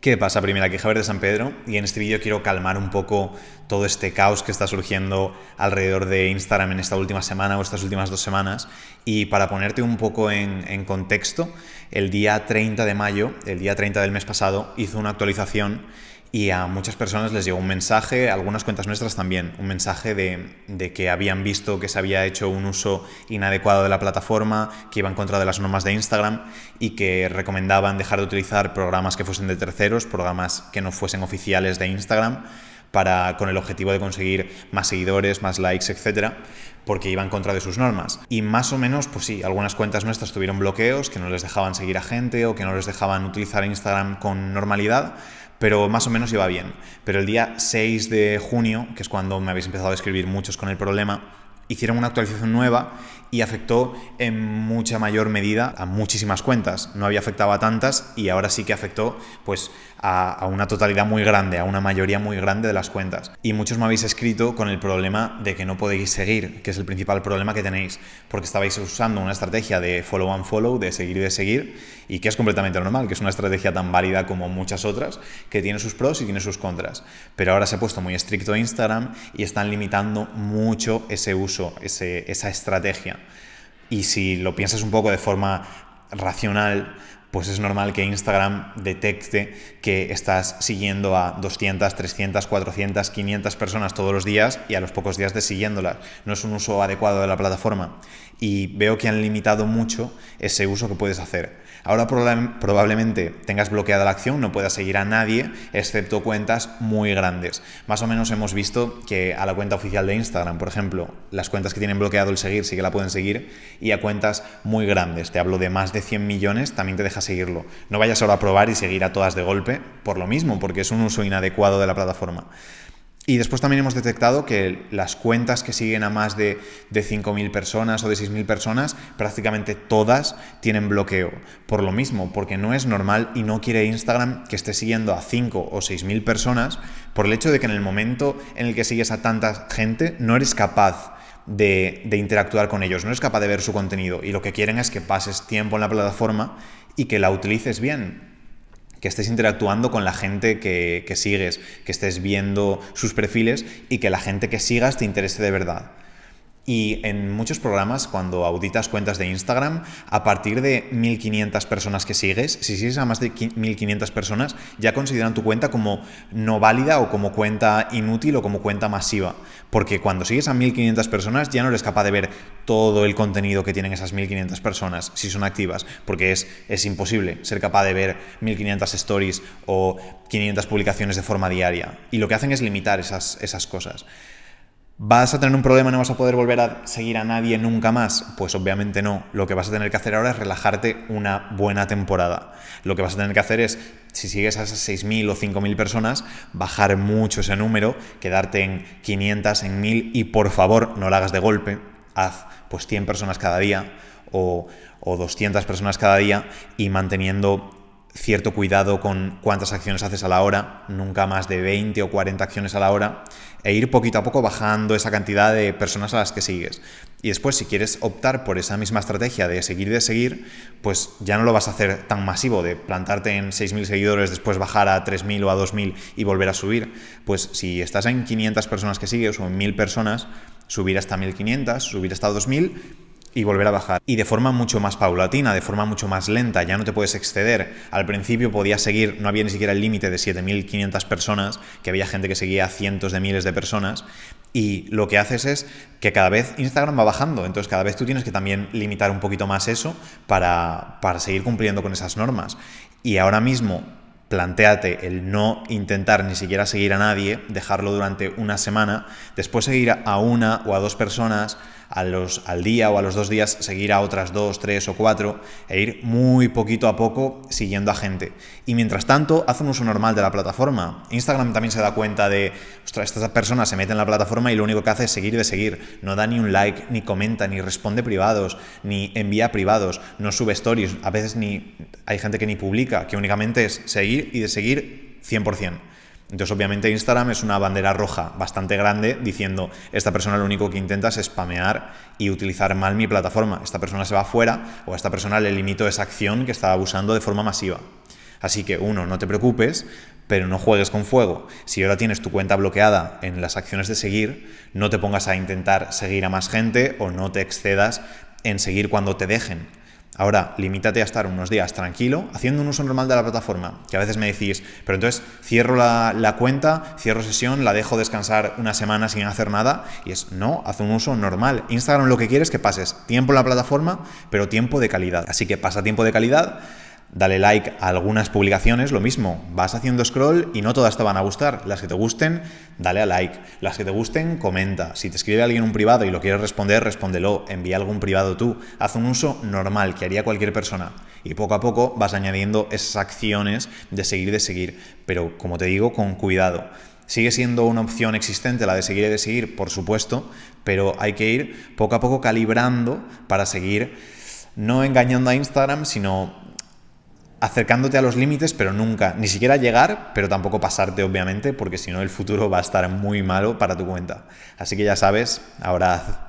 ¿Qué pasa, primera Javier de San Pedro? Y en este vídeo quiero calmar un poco todo este caos que está surgiendo alrededor de Instagram en esta última semana o estas últimas dos semanas. Y para ponerte un poco en, en contexto, el día 30 de mayo, el día 30 del mes pasado, hizo una actualización y a muchas personas les llegó un mensaje, algunas cuentas nuestras también, un mensaje de, de, que habían visto que se había hecho un uso inadecuado de la plataforma, que iba en contra de las normas de Instagram y que recomendaban dejar de utilizar programas que fuesen de terceros, programas que no fuesen oficiales de Instagram para, con el objetivo de conseguir más seguidores, más likes, etcétera, porque iba en contra de sus normas. Y más o menos, pues sí, algunas cuentas nuestras tuvieron bloqueos que no les dejaban seguir a gente o que no les dejaban utilizar Instagram con normalidad, pero más o menos iba bien. Pero el día 6 de junio, que es cuando me habéis empezado a escribir muchos con el problema, hicieron una actualización nueva y afectó en mucha mayor medida a muchísimas cuentas. No había afectado a tantas y ahora sí que afectó pues, a, a, una totalidad muy grande, a una mayoría muy grande de las cuentas. Y muchos me habéis escrito con el problema de que no podéis seguir, que es el principal problema que tenéis, porque estabais usando una estrategia de follow and follow, de seguir y de seguir, y que es completamente normal, que es una estrategia tan válida como muchas otras, que tiene sus pros y tiene sus contras. Pero ahora se ha puesto muy estricto Instagram y están limitando mucho ese uso esa estrategia. Y si lo piensas un poco de forma racional, pues es normal que Instagram detecte que estás siguiendo a 200, 300, 400, 500 personas todos los días y a los pocos días de siguiéndolas. No es un uso adecuado de la plataforma. Y veo que han limitado mucho ese uso que puedes hacer. Ahora probablemente tengas bloqueada la acción, no puedas seguir a nadie, excepto cuentas muy grandes. Más o menos hemos visto que a la cuenta oficial de Instagram, por ejemplo, las cuentas que tienen bloqueado el seguir sí que la pueden seguir, y a cuentas muy grandes, te hablo de más de 100 millones, también te seguirlo. No vayas ahora a probar y seguir a todas de golpe por lo mismo, porque es un uso inadecuado de la plataforma. Y después también hemos detectado que las cuentas que siguen a más de, de 5.000 personas o de 6.000 personas, prácticamente todas tienen bloqueo. Por lo mismo, porque no es normal y no quiere Instagram que esté siguiendo a 5 o 6.000 personas por el hecho de que en el momento en el que sigues a tanta gente no eres capaz de, interactuar con ellos, no es capaz de ver su contenido y lo que quieren es que pases tiempo en la plataforma y que la utilices bien. Que estés interactuando con la gente que sigues, que estés viendo sus perfiles y que la gente que sigas te interese de verdad. Y en muchos programas, cuando auditas cuentas de Instagram, a partir de 1500 personas que sigues, si sigues a más de 1500 personas, ya consideran tu cuenta como no válida o como cuenta inútil o como cuenta masiva. Porque cuando sigues a 1500 personas, ya no eres capaz de ver todo el contenido que tienen esas 1500 personas si son activas, porque es, es imposible ser capaz de ver 1500 stories o 500 publicaciones de forma diaria. Y lo que hacen es limitar esas, esas cosas. ¿Vas a tener un problema y no vas a poder volver a seguir a nadie nunca más? Pues obviamente no. Lo que vas a tener que hacer ahora es relajarte una buena temporada. Lo que vas a tener que hacer es, si sigues a esas 6.000 o 5.000 personas, bajar mucho ese número, quedarte en 500, en 1.000 y por favor no lo hagas de golpe. Haz pues 100 personas cada día o, o 200 personas cada día y manteniendo cierto cuidado con cuántas acciones haces a la hora, nunca más de 20 o 40 acciones a la hora, e ir poquito a poco bajando esa cantidad de personas a las que sigues. Y después, si quieres optar por esa misma estrategia de seguir de seguir, pues ya no lo vas a hacer tan masivo, de plantarte en 6.000 seguidores, después bajar a 3.000 o a 2.000 y volver a subir. Pues si estás en 500 personas que sigues o en 1.000 personas, subir hasta 1.500, subir hasta 2.000 y volver a bajar. Y de forma mucho más paulatina, de forma mucho más lenta, ya no te puedes exceder. Al principio podías seguir, no había ni siquiera el límite de 7.500 personas, que había gente que seguía a cientos de miles de personas, y lo que haces es que cada vez Instagram va bajando, entonces cada vez tú tienes que también limitar un poquito más eso para, para seguir cumpliendo con esas normas. Y ahora mismo planteate el no intentar ni siquiera seguir a nadie, dejarlo durante una semana, después seguir a una o a dos personas, al día o a los dos días seguir a otras dos, tres o cuatro e ir muy poquito a poco siguiendo a gente. Y mientras tanto, haz un uso normal de la plataforma. Instagram también se da cuenta de, ostras, personas se mete en la plataforma y lo único que hace es seguir de seguir. No da ni un like, ni comenta, ni responde privados, ni envía privados, no sube stories. A veces ni hay gente que ni publica, que únicamente es seguir y de seguir 100%. Entonces, obviamente, Instagram es una bandera roja bastante grande diciendo, esta persona lo único que intenta es spamear y utilizar mal mi plataforma. Esta persona se va fuera o a esta persona le limito esa acción que estaba abusando de forma masiva. Así que, uno, no te preocupes, pero no juegues con fuego. Si ahora tienes tu cuenta bloqueada en las acciones de seguir, no te pongas a intentar seguir a más gente o no te excedas en seguir cuando te dejen. Ahora, limítate a estar unos días tranquilo, haciendo un uso normal de la plataforma, que a veces me decís, pero entonces cierro la, cuenta, cierro sesión, la dejo descansar una semana sin hacer nada, y es, no, haz un uso normal. Instagram lo que quieres es que pases tiempo en la plataforma, pero tiempo de calidad. Así que pasa tiempo de calidad dale like a algunas publicaciones, lo mismo, vas haciendo scroll y no todas te van a gustar. Las que te gusten, dale a like. Las que te gusten, comenta. Si te escribe alguien un privado y lo quieres responder, respóndelo. Envía algún privado tú. Haz un uso normal que haría cualquier persona. Y poco a poco vas añadiendo esas acciones de seguir, de seguir. Pero como te digo, con cuidado. Sigue siendo una opción existente la de seguir y de seguir, por supuesto, pero hay que ir poco a poco calibrando para seguir no engañando a Instagram, sino acercándote a los límites, pero nunca, ni siquiera llegar, pero tampoco pasarte, obviamente, porque si no el futuro va a estar muy malo para tu cuenta. Así que ya sabes, ahora